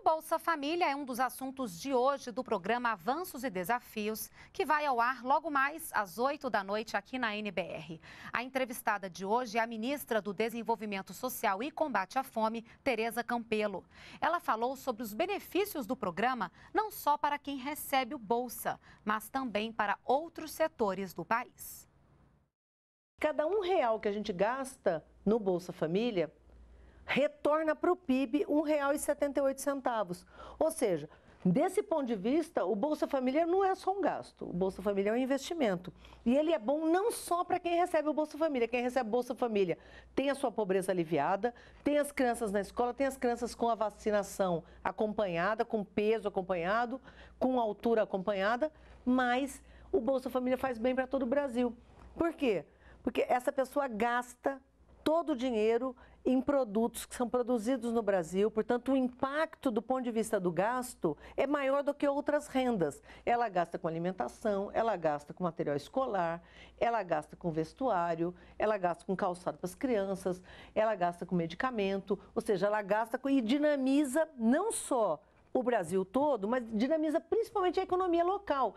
O Bolsa Família é um dos assuntos de hoje do programa Avanços e Desafios, que vai ao ar logo mais às 8 da noite aqui na NBR. A entrevistada de hoje é a ministra do Desenvolvimento Social e Combate à Fome, Tereza Campelo. Ela falou sobre os benefícios do programa não só para quem recebe o Bolsa, mas também para outros setores do país. Cada um real que a gente gasta no Bolsa Família retorna para o PIB R$ 1,78. Ou seja, Desse ponto de vista, o Bolsa Família não é só um gasto, o Bolsa Família é um investimento. E ele é bom não só para quem recebe o Bolsa Família. Quem recebe o Bolsa Família tem a sua pobreza aliviada, tem as crianças na escola, tem as crianças com a vacinação acompanhada, com peso acompanhado, com altura acompanhada, mas o Bolsa Família faz bem para todo o Brasil. Por quê? Porque essa pessoa gasta todo o dinheiro em produtos que são produzidos no Brasil, portanto, o impacto do ponto de vista do gasto é maior do que outras rendas. Ela gasta com alimentação, ela gasta com material escolar, ela gasta com vestuário, ela gasta com calçado para as crianças, ela gasta com medicamento, ou seja, ela gasta com, e dinamiza não só o Brasil todo, mas dinamiza principalmente a economia local.